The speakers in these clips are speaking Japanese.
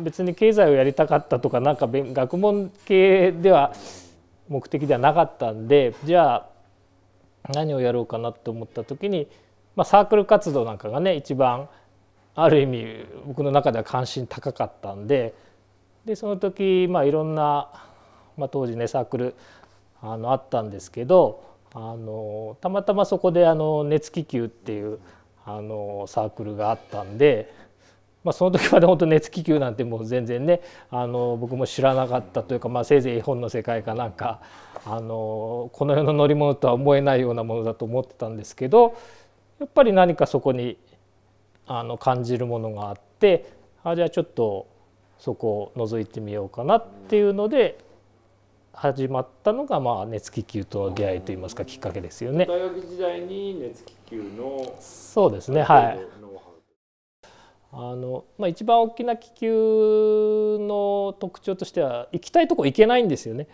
別に経済をやりたかったとかなんか学問系では目的ではなかったんでじゃあ何をやろうかなと思った時に、まあ、サークル活動なんかがね一番ある意味僕の中では関心高かったんででその時、まあ、いろんな、まあ、当時ねサークルあのあったんですけどあのたまたまそこであの熱気球っていうあのサークルがあったんでまあ、その時まで本当熱気球なんてもう全然ねあの僕も知らなかったというか、まあ、せいぜい絵本の世界かなんかあのこの世の乗り物とは思えないようなものだと思ってたんですけどやっぱり何かそこにあの感じるものがあってあじゃあちょっとそこを覗いてみようかなっていうので始まったのがまあ熱気球との出会いといいますかきっかけですよね。大学時代に熱気球のそうですねはい。あのまあ、一番大きな気球の特徴としては行きたいとこ行けないんですよね。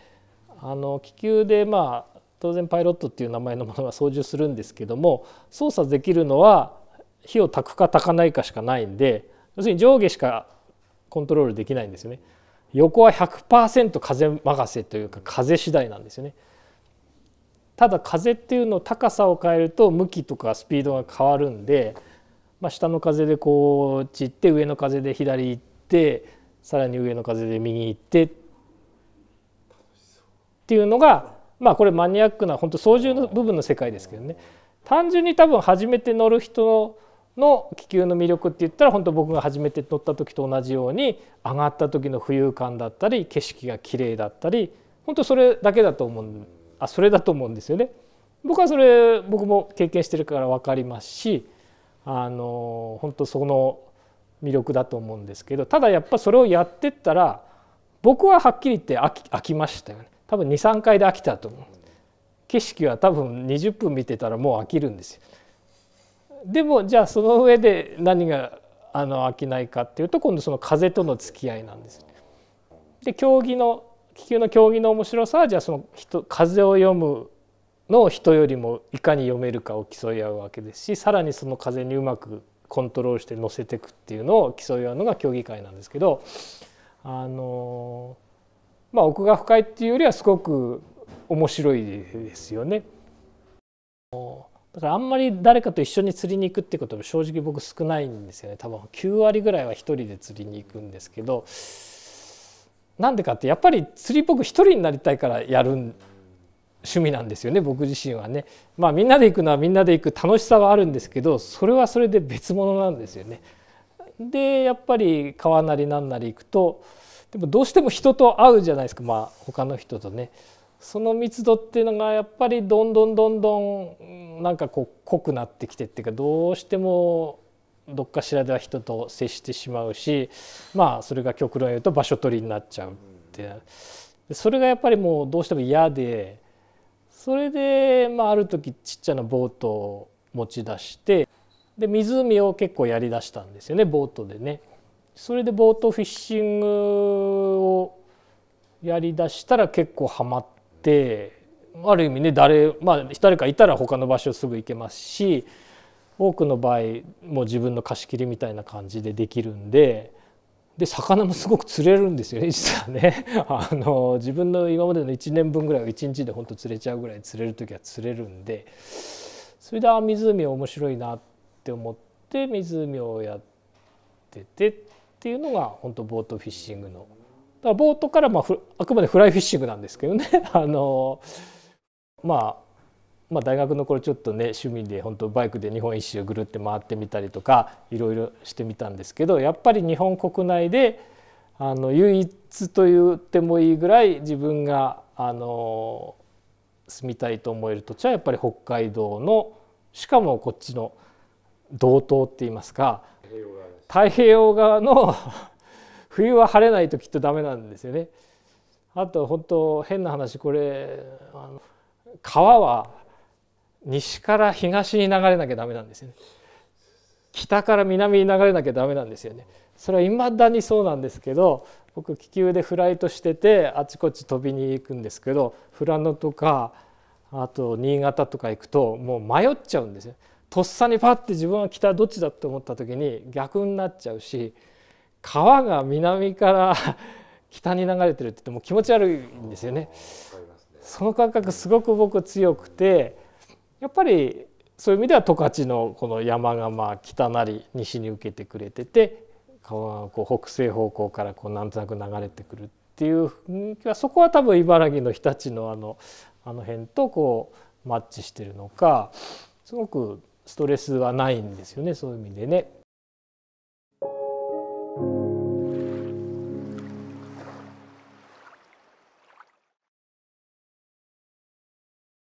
あの気球で、まあ、当然パイロットっていう名前のものが操縦するんですけども操作できるのは火を焚くか焚かないかしかないんで要するに上下しかコントロールできないんですよね。横は100%風任せというか風次第なんですよね。ただ風っていうのを高さを変えると向きとかスピードが変わるんでまあ、下の風でこう散って上の風で左行ってさらに上の風で右行ってっていうのが、まあ、これマニアックな本当操縦の部分の世界ですけどね単純に多分初めて乗る人の気球の魅力って言ったら本当僕が初めて乗った時と同じように上がった時の浮遊感だったり景色が綺麗だったり本当それだけだと思うあそれだと思うんですよね。僕はそれ僕も経験してるから分かりますしあの本当その魅力だと思うんですけどただやっぱそれをやってったら僕ははっきり言って飽き飽きましたよね多分23回で飽きたと思う景色は多分20分見てたらもう飽きるんですよでもじゃあその上で何があの飽きないかっていうと今度その風との付き合いなんです、ね、で競技の気球の競技の面白さはじゃあその人風を読むの人よりもいかに読めるかを競い合うわけですしさらにその風にうまくコントロールして乗せていくっていうのを競い合うのが競技会なんですけどあのまあ奥が深いっていうよりはすごく面白いですよね。だからあんまり誰かと一緒に釣りに行くってことも正直僕少ないんですよね多分9割ぐらいは1人で釣りに行くんですけどなんでかってやっぱり釣り僕1人になりたいからやるん趣味なんですよね僕自身はね。まあみんなで行くのはみんなで行く楽しさはあるんですけどそれはそれで別物なんですよね。でやっぱり川なりなんなり行くとでもどうしても人と会うじゃないですか、まあ、他の人とね。その密度っていうのがやっぱりどんどんどんどんなんかこう濃くなってきてっていうかどうしてもどっかしらでは人と接してしまうしまあそれが極論言うと場所取りになっちゃうってそれがやっぱりもうどうしても嫌でそれで、まあ、ある時ちっちゃなボートを持ち出してで湖を結構やりだしたんですよねボートでね。それでボートフィッシングをやりだしたら結構ハマってある意味ね誰,、まあ、誰かいたら他の場所すぐ行けますし多くの場合もう自分の貸し切りみたいな感じでできるんでで魚もすごく釣れるんですよね 実はね あの自分の今までの1年分ぐらいを1日でほんと釣れちゃうぐらい釣れる時は釣れるんでそれであ湖面白いなって思って湖をやっててっていうのが本当ボートフィッシングのだからボートからまああくまでフライフィッシングなんですけどね あのまあまあ、大学の頃ちょっとね趣味で本当バイクで日本一周ぐるって回ってみたりとかいろいろしてみたんですけどやっぱり日本国内であの唯一と言ってもいいぐらい自分があの住みたいと思える土地はやっぱり北海道のしかもこっちの道東って言いますか太平洋側の 冬は晴れないときっとダメなんですよね。あと本当変な話これあの川は西から東に流れなきゃダメなんですよね北から南に流れなきゃダメなんですよねそれは未だにそうなんですけど僕気球でフライトしててあちこち飛びに行くんですけど富良野とかあと新潟とか行くともう迷っちゃうんですよ。とっさにパッて自分は北どっちだと思った時に逆になっちゃうし川が南から 北に流れてるって言っても気持ち悪いんですよね。その感覚すごく僕強くてやっぱりそういう意味では十勝のこの山がまあ北なり西に受けてくれててこう北西方向からこうなんとなく流れてくるっていう雰囲気はそこは多分茨城の日立のあのあの辺とこうマッチしてるのかすごくストレスはないんですよねそういう意味でね。